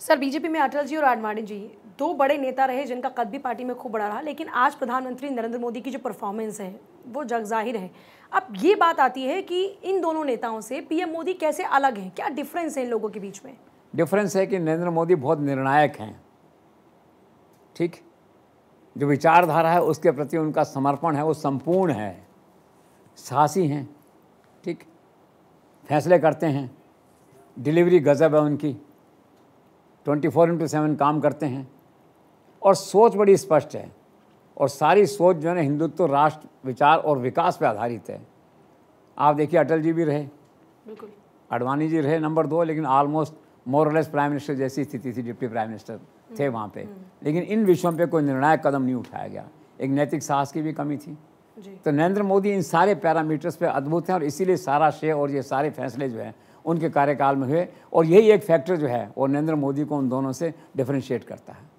Sir BJP में अटल जी और आडवाणी जी दो बड़े नेता रहे जिनका कद भी पार्टी में खूब बड़ा रहा लेकिन आज प्रधानमंत्री नरेंद्र मोदी की जो परफॉर्मेंस है वो जग जाहिर है अब ये बात आती है कि इन दोनों नेताओं से पीएम मोदी कैसे अलग हैं क्या डिफरेंस है इन लोगों के बीच में डिफरेंस है कि नरेंद्र मोदी बहुत निर्णायक हैं ठीक जो विचारधारा है उसके प्रति उनका समर्पण है वो संपूर्ण है साहसी हैं ठीक फैसले करते हैं डिलीवरी गजब है उनकी ट्वेंटी फोर इंटू सेवन काम करते हैं और सोच बड़ी स्पष्ट है और सारी सोच जो है ना हिंदुत्व राष्ट्र विचार और विकास पर आधारित है आप देखिए अटल जी भी रहे बिल्कुल अडवाणी जी रहे नंबर दो लेकिन ऑलमोस्ट मोरलेस प्राइम मिनिस्टर जैसी स्थिति थी डिप्टी प्राइम मिनिस्टर थे हम्म, वहाँ पे हम्म। लेकिन इन विषयों पे कोई निर्णायक कदम नहीं उठाया गया एक नैतिक साहस की भी कमी थी तो नरेंद्र मोदी इन सारे पैरामीटर्स पे अद्भुत हैं और इसीलिए सारा शेय और ये सारे फैसले जो हैं उनके कार्यकाल में हुए और यही एक फैक्टर जो है वो नरेंद्र मोदी को उन दोनों से डिफ्रेंशिएट करता है